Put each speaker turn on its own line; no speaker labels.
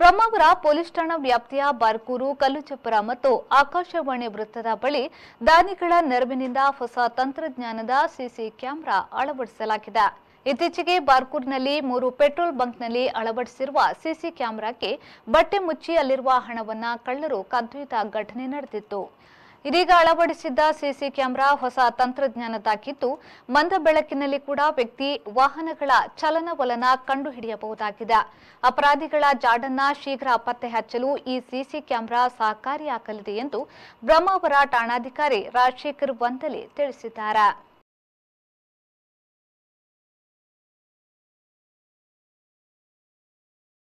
Brahmavar police ಠಾಣಾ ವ್ಯಾಪ್ತಿಯ ಬಾರ್ಕೂರು ಕಲ್ಲುಚಪ್ಪರ ಮತ್ತು ಆಕಾಶವಾಣಿ ವೃತ್ತದ ಬಳಿ ದಾನಿಗಳ ನೆರವಿನಿಂದ ಹೊಸ ತಂತ್ರಜ್ಞಾನದ ಸಿಸಿ ಕ್ಯಾಮೆರಾ ಅಳವಡಿಸಲಾಗಿದೆ ಇತ್ತೀಚೆಗೆ ಬಾರ್ಕೂರ್ನಲ್ಲಿ ಮೂರು ಪೆಟ್ರೋಲ್ ಬಂಕ್ನಲ್ಲಿ ಅಳವಡಿಸಿರುವ ಸಿಸಿ ಕ್ಯಾಮೆರಾಕ್ಕೆ ಬಟ್ಟೆ ಮುಚ್ಚಿ ಅಲ್ಲಿರುವ ಹಣವನ್ನು ಕಳ್ಳರು ಕದ್ದೊಯ್ದ ಘಟನೆ ನಡೆದಿತ್ತು ಇದೀಗ ಅಳವಡಿಸಿದ್ದ ಸಿಸಿ ಕ್ಯಾಮೆರಾ ಹೊಸ ತಂತ್ರಜ್ಞಾನದಾಗಿದ್ದು ಮಂದ ಬೆಳಕಿನಲ್ಲಿ ಕೂಡ ವ್ಯಕ್ತಿ ವಾಹನಗಳ ಚಲನವಲನ ಕಂಡುಹಿಡಿಯಬಹುದಾಗಿದೆ ಅಪರಾಧಿಗಳ ಜಾಡನ್ನ ಶೀಘ್ರ ಪತ್ತೆ ಹಚ್ಚಲು ಈ ಸಿಸಿ ಕ್ಯಾಮೆರಾ ಸಹಕಾರಿಯಾಗಲಿದೆ ಎಂದು ಬ್ರಹ್ಮಾವರ ಠಾಣಾಧಿಕಾರಿ ರಾಜಶೇಖರ್ ವಂದಲಿ ತಿಳಿಸಿದ್ದಾರೆ